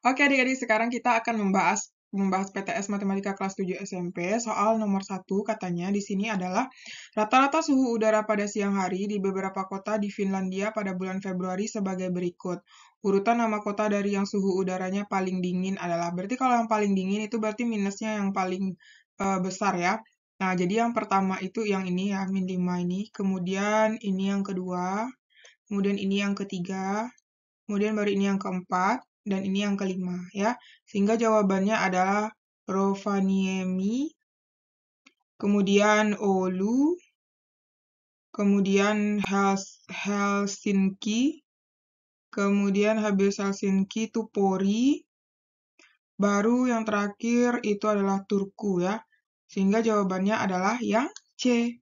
Oke adik-adik, sekarang kita akan membahas membahas PTS Matematika kelas 7 SMP, soal nomor 1 katanya di sini adalah rata-rata suhu udara pada siang hari di beberapa kota di Finlandia pada bulan Februari sebagai berikut. Urutan nama kota dari yang suhu udaranya paling dingin adalah, berarti kalau yang paling dingin itu berarti minusnya yang paling uh, besar ya. Nah, jadi yang pertama itu yang ini ya, min 5 ini, kemudian ini yang kedua, kemudian ini yang ketiga, kemudian baru ini yang keempat, dan ini yang kelima ya. Sehingga jawabannya adalah Rovaniemi, kemudian Oulu, kemudian Helsinki, kemudian habis Helsinki Tupori, baru yang terakhir itu adalah Turku ya. Sehingga jawabannya adalah yang C.